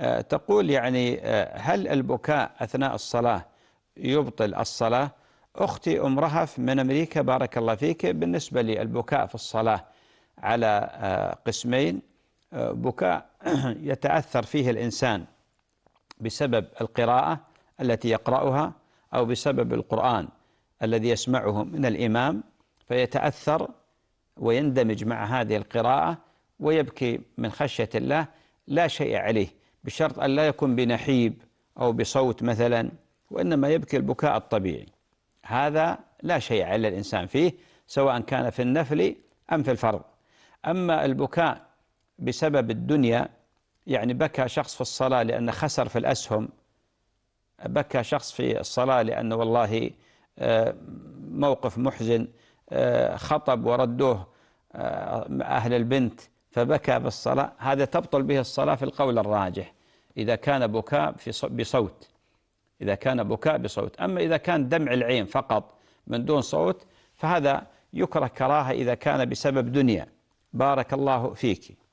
آه، تقول يعني آه، هل البكاء أثناء الصلاة يبطل الصلاة أختي أم رهف من أمريكا بارك الله فيك بالنسبة للبكاء في الصلاة على آه، قسمين بكاء يتأثر فيه الإنسان بسبب القراءة التي يقرأها أو بسبب القرآن الذي يسمعه من الإمام فيتأثر ويندمج مع هذه القراءة ويبكي من خشية الله لا شيء عليه بشرط أن لا يكون بنحيب أو بصوت مثلا وإنما يبكي البكاء الطبيعي هذا لا شيء على الإنسان فيه سواء كان في النفل أم في الفرض أما البكاء بسبب الدنيا يعني بكى شخص في الصلاة لأنه خسر في الأسهم بكى شخص في الصلاة لأنه والله آه، موقف محزن آه، خطب وردوه آه، أهل البنت فبكى بالصلاة هذا تبطل به الصلاة في القول الراجح إذا كان بكاء في بصوت إذا كان بكاء بصوت أما إذا كان دمع العين فقط من دون صوت فهذا يكره كراهة إذا كان بسبب دنيا بارك الله فيك